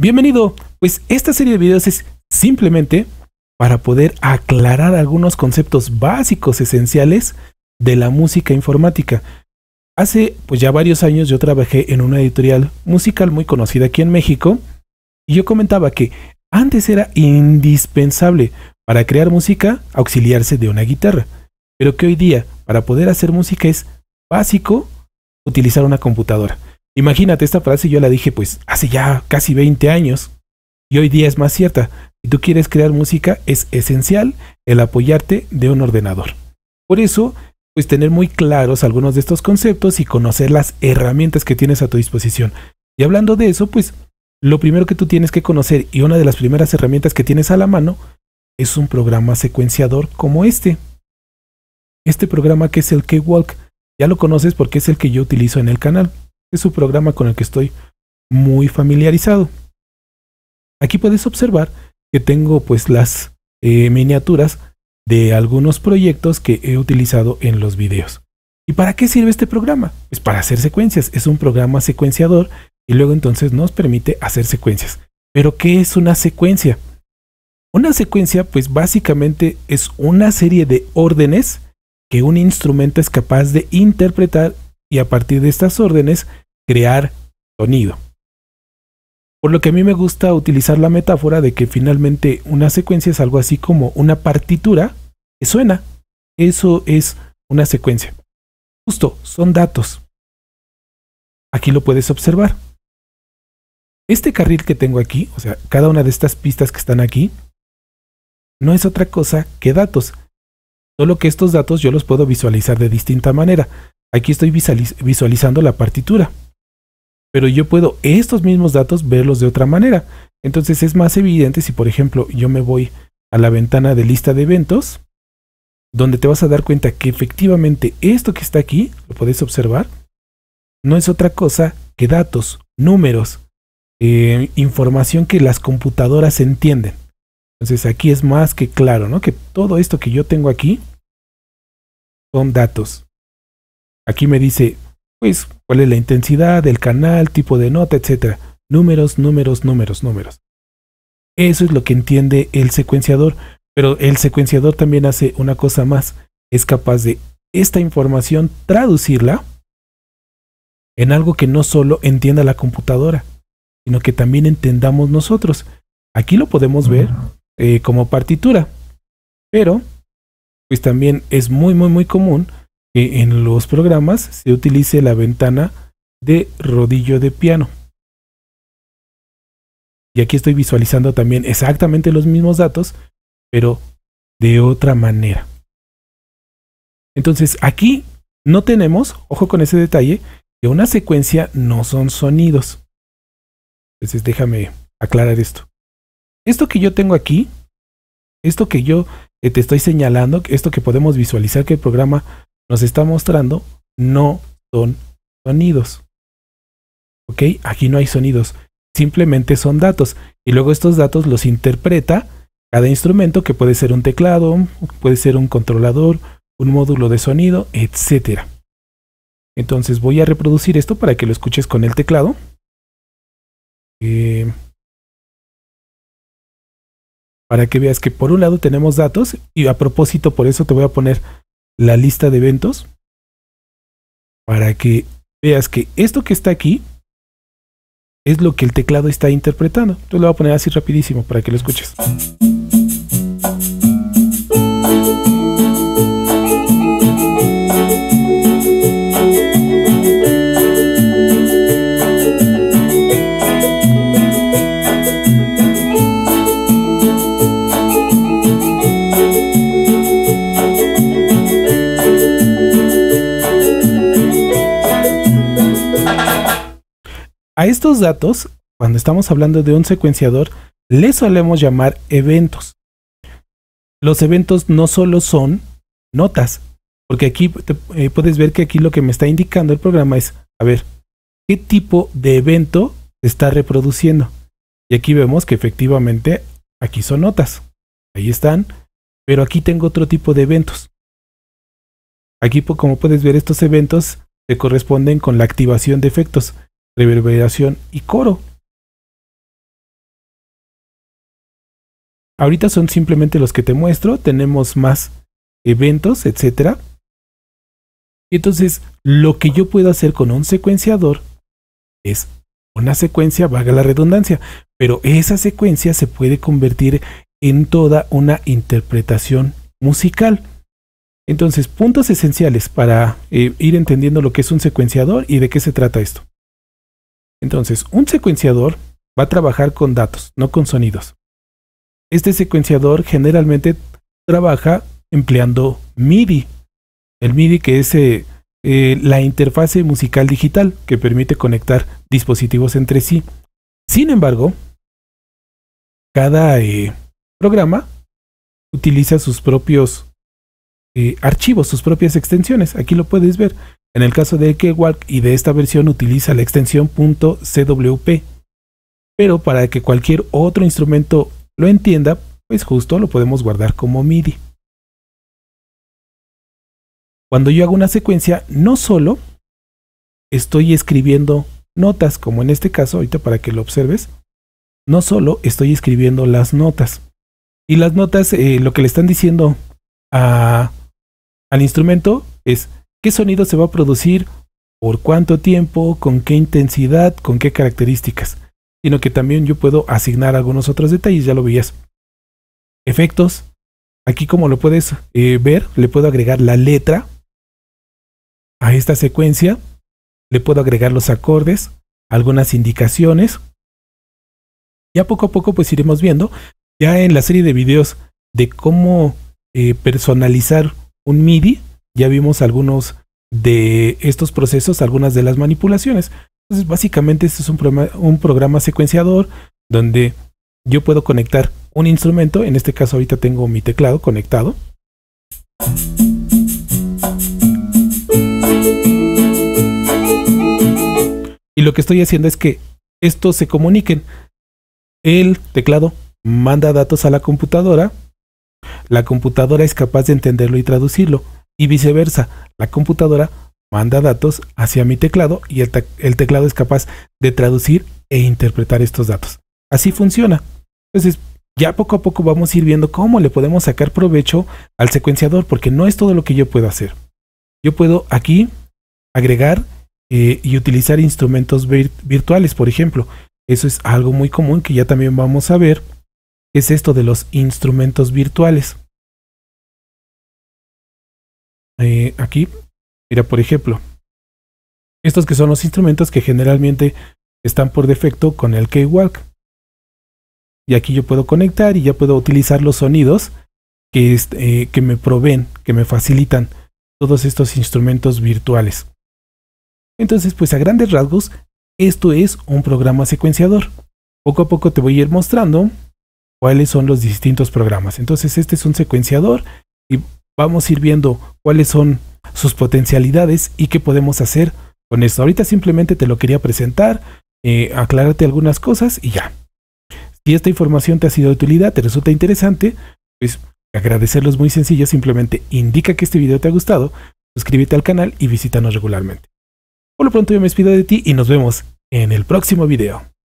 Bienvenido, pues esta serie de videos es simplemente para poder aclarar algunos conceptos básicos esenciales de la música informática. Hace pues ya varios años yo trabajé en una editorial musical muy conocida aquí en México y yo comentaba que antes era indispensable para crear música auxiliarse de una guitarra, pero que hoy día para poder hacer música es básico utilizar una computadora. Imagínate, esta frase yo la dije pues hace ya casi 20 años y hoy día es más cierta. Si tú quieres crear música es esencial el apoyarte de un ordenador. Por eso, pues tener muy claros algunos de estos conceptos y conocer las herramientas que tienes a tu disposición. Y hablando de eso, pues lo primero que tú tienes que conocer y una de las primeras herramientas que tienes a la mano es un programa secuenciador como este. Este programa que es el Keywalk, ya lo conoces porque es el que yo utilizo en el canal. Es un programa con el que estoy muy familiarizado. Aquí puedes observar que tengo pues las eh, miniaturas de algunos proyectos que he utilizado en los videos. ¿Y para qué sirve este programa? Pues para hacer secuencias. Es un programa secuenciador y luego entonces nos permite hacer secuencias. Pero ¿qué es una secuencia? Una secuencia pues básicamente es una serie de órdenes que un instrumento es capaz de interpretar y a partir de estas órdenes crear sonido. Por lo que a mí me gusta utilizar la metáfora de que finalmente una secuencia es algo así como una partitura que suena. Eso es una secuencia. Justo, son datos. Aquí lo puedes observar. Este carril que tengo aquí, o sea, cada una de estas pistas que están aquí, no es otra cosa que datos. Solo que estos datos yo los puedo visualizar de distinta manera. Aquí estoy visualizando la partitura. Pero yo puedo estos mismos datos verlos de otra manera. Entonces es más evidente si, por ejemplo, yo me voy a la ventana de lista de eventos, donde te vas a dar cuenta que efectivamente esto que está aquí, lo puedes observar, no es otra cosa que datos, números, eh, información que las computadoras entienden. Entonces aquí es más que claro, ¿no? Que todo esto que yo tengo aquí son datos. Aquí me dice, pues, cuál es la intensidad, el canal, tipo de nota, etcétera. Números, números, números, números. Eso es lo que entiende el secuenciador, pero el secuenciador también hace una cosa más. Es capaz de esta información traducirla en algo que no solo entienda la computadora, sino que también entendamos nosotros. Aquí lo podemos ver eh, como partitura, pero pues también es muy, muy, muy común en los programas se utilice la ventana de rodillo de piano. Y aquí estoy visualizando también exactamente los mismos datos, pero de otra manera. Entonces aquí no tenemos, ojo con ese detalle, que una secuencia no son sonidos. Entonces déjame aclarar esto. Esto que yo tengo aquí, esto que yo eh, te estoy señalando, esto que podemos visualizar que el programa nos está mostrando no son sonidos. ¿Ok? Aquí no hay sonidos. Simplemente son datos. Y luego estos datos los interpreta cada instrumento, que puede ser un teclado, puede ser un controlador, un módulo de sonido, etc. Entonces voy a reproducir esto para que lo escuches con el teclado. Eh, para que veas que por un lado tenemos datos y a propósito por eso te voy a poner la lista de eventos para que veas que esto que está aquí es lo que el teclado está interpretando. entonces lo voy a poner así rapidísimo para que lo escuches. A estos datos, cuando estamos hablando de un secuenciador, le solemos llamar eventos. Los eventos no solo son notas, porque aquí eh, puedes ver que aquí lo que me está indicando el programa es, a ver, ¿qué tipo de evento se está reproduciendo? Y aquí vemos que efectivamente aquí son notas. Ahí están, pero aquí tengo otro tipo de eventos. Aquí, como puedes ver, estos eventos se corresponden con la activación de efectos reverberación y coro. Ahorita son simplemente los que te muestro, tenemos más eventos, etcétera. Entonces, lo que yo puedo hacer con un secuenciador es una secuencia, vaga la redundancia, pero esa secuencia se puede convertir en toda una interpretación musical. Entonces, puntos esenciales para eh, ir entendiendo lo que es un secuenciador y de qué se trata esto. Entonces, un secuenciador va a trabajar con datos, no con sonidos. Este secuenciador generalmente trabaja empleando MIDI. El MIDI que es eh, eh, la interfase musical digital que permite conectar dispositivos entre sí. Sin embargo, cada eh, programa utiliza sus propios archivos, sus propias extensiones. Aquí lo puedes ver. En el caso de Kewalk y de esta versión utiliza la extensión .cwp, pero para que cualquier otro instrumento lo entienda, pues justo lo podemos guardar como MIDI. Cuando yo hago una secuencia, no solo estoy escribiendo notas, como en este caso, ahorita para que lo observes, no solo estoy escribiendo las notas. Y las notas, eh, lo que le están diciendo al instrumento es, qué sonido se va a producir, por cuánto tiempo, con qué intensidad, con qué características, sino que también yo puedo asignar algunos otros detalles, ya lo veías. Efectos, aquí como lo puedes eh, ver, le puedo agregar la letra a esta secuencia, le puedo agregar los acordes, algunas indicaciones. Ya poco a poco pues iremos viendo, ya en la serie de videos de cómo eh, personalizar un MIDI, ya vimos algunos de estos procesos, algunas de las manipulaciones. Entonces, básicamente este es un, programa, un programa secuenciador donde yo puedo conectar un instrumento, en este caso ahorita tengo mi teclado conectado. Y lo que estoy haciendo es que estos se comuniquen. El teclado manda datos a la computadora. La computadora es capaz de entenderlo y traducirlo y viceversa. La computadora manda datos hacia mi teclado y el, teclado es capaz de traducir e interpretar estos datos. Así funciona. Entonces, ya poco a poco vamos a ir viendo cómo le podemos sacar provecho al secuenciador, porque no es todo lo que yo puedo hacer. Yo puedo aquí agregar eh, y utilizar instrumentos virtuales, por ejemplo. Eso es algo muy común que ya también vamos a ver. Es esto de los instrumentos virtuales. Eh, aquí. Mira, por ejemplo, estos que son los instrumentos que generalmente están por defecto con el K-Walk. Y aquí yo puedo conectar y ya puedo utilizar los sonidos que, este, eh, que me proveen, que me facilitan todos estos instrumentos virtuales. Entonces, pues a grandes rasgos, esto es un programa secuenciador. Poco a poco te voy a ir mostrando cuáles son los distintos programas. Entonces, este es un secuenciador y vamos a ir viendo cuáles son sus potencialidades y qué podemos hacer con esto. Ahorita simplemente te lo quería presentar, eh, aclararte algunas cosas y ya. Si esta información te ha sido de utilidad, te resulta interesante, pues agradecerlo es muy sencillo, simplemente indica que este video te ha gustado, suscríbete al canal y visítanos regularmente. Por lo pronto yo me despido de ti y nos vemos en el próximo video.